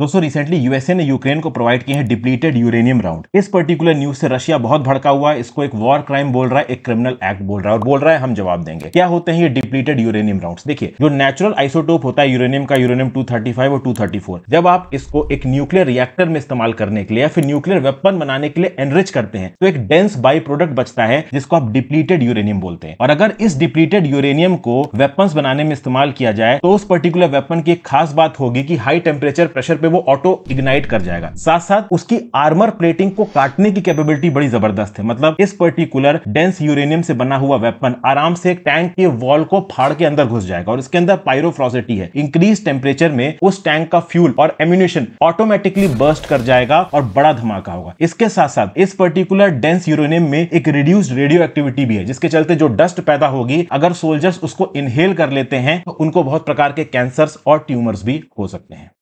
दोस्तों recently USA ने Ukraine को प्रोवाइड किए हैं डिप्लीटेड यूरेनियम राउंड इस पर्टिकुलर न्यूज से रशिया बहुत भड़का हुआ है इसको एक वॉर क्राइम बोल रहा है एक क्रिमिनल एक्ट बोल रहा है और बोल रहा है हम जवाब देंगे क्या होते हैं ये डिप्लीटेड यूरेनियम राउंड देखिए जो नेचुरल आइसोटोप होता है यूरेनियम का यूरेनियम टू और टू जब आप इसको एक न्यूक्लियर रिएक्टर में इस्तेमाल करने के लिए या फिर न्यूक्लियर वेपन बनाने के लिए एनरिच करते हैं तो एक डेंस बाई प्रोडक्ट बचता है जिसको आप डिप्लीटेड यूरेनियम बोलते हैं और अगर इस डिप्लीटेड यूरेनियम को वेपन बनाने में इस्तेमाल किया जाए तो उस पर्टिकुलर वेपन की एक खास बात होगी की हाई टेम्परेचर प्रेशर पे वो ऑटो इग्नाइट कर जाएगा साथ साथ उसकी आर्मर प्लेटिंग को काटने की कैपेबिलिटी बड़ी जबरदस्त है मतलब इस पर्टिकुलर डेंस यूरेनियम से बना हुआ वेपन आराम से एक टैंक के वॉल को फाड़ के अंदर घुस जाएगा और इसके अंदर पायरोफ्रोसिटी है इंक्रीज टेम्परेचर में उस टैंक का फ्यूल और एम्यूनेशन ऑटोमेटिकली बर्स्ट कर जाएगा और बड़ा धमाका होगा इसके साथ साथ इस पर्टिकुलर डेंस यूरेनियम में एक रिड्यूस रेडियो एक्टिविटी भी है जिसके चलते जो डस्ट पैदा होगी अगर सोल्जर्स उसको इनहेल कर लेते हैं तो उनको बहुत प्रकार के कैंसर्स और ट्यूमर्स भी हो सकते हैं